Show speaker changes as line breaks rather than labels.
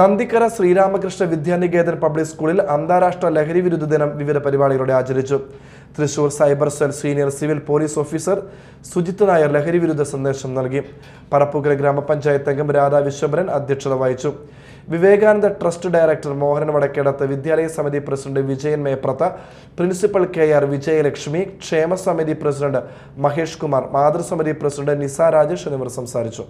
Nandikkara Sri Ramakrishna Vidya Niketan public സ്കൂളിൽ അന്താരാഷ്ട്ര ലഹരി വിരുദ്ധ ദിനം വിവിധ പരിപാടികളോടെ ആചരിച്ചു Thrissur cyber cell senior civil police officer Sujith Nair ലഹരി വിരുദ്ധ സന്ദേശം നൽകി പറപ്പുകര ഗ്രാമപഞ്ചായത്ത് അംഗം രാധാ വിശ്വഭരൻ അധ്യക്ഷത വഹിച്ചു വിവേകാനന്ദ ട്രസ്റ്റ് ഡയറക്ടർ മോഹനൻ വടക്കേടത്ത് വിദ്യാലയ സമിതി president Vijayan Meprath principal K R Vijayalakshmi ക്ഷേമസമിതി പ്രസിഡന്റ് മഹേഷ് കുമാർ മാതൃസമിതി പ്രസിഡന്റ് നിസാ രാജേഷ് എന്നിവർ സംസാരിച്ചു